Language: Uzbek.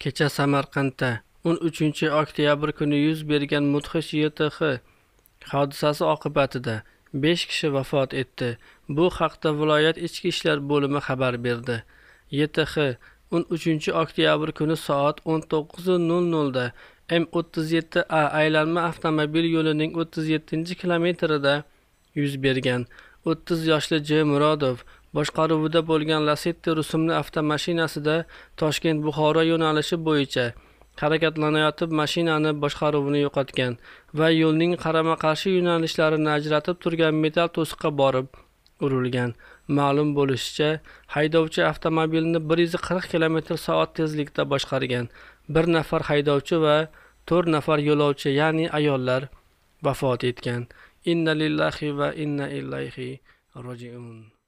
kecha samarqandda o'n uchinchi oktyabr kuni yuz bergan mudhish yth hodisasi oqibatida besh kishi vafot etdi bu haqda viloyat ichki ishlar bo'limi xabar berdi yth o'n uchinchi oktyabr kuni soat o'n to'qqiz nol nolda m o'ttiz yetti a aylanma avtomobil yo'lining o'ttiz yettinchi kilometrida yuz bergan o'ttiz yoshli j murodov boshqaruvida bo'lgan Lacetti rusumli avtomashinasida Toshkent Buxoro yo'nalishi bo'yicha harakatlanayotib mashinani boshqaruvini yo'qotgan va yo'lning qarama-qarshi yo'nalishlarini ajratib turgan metall to'siqqa borib urilgan. Ma'lum bo'lishicha, haydovchi avtomobilni 140 km/soat tezlikda boshqargan. Bir nafar haydovchi va 4 nafar yo'lovchi, ya'ni ayollar vafot etgan. Inna lillahi va inna ilayhi roji'un.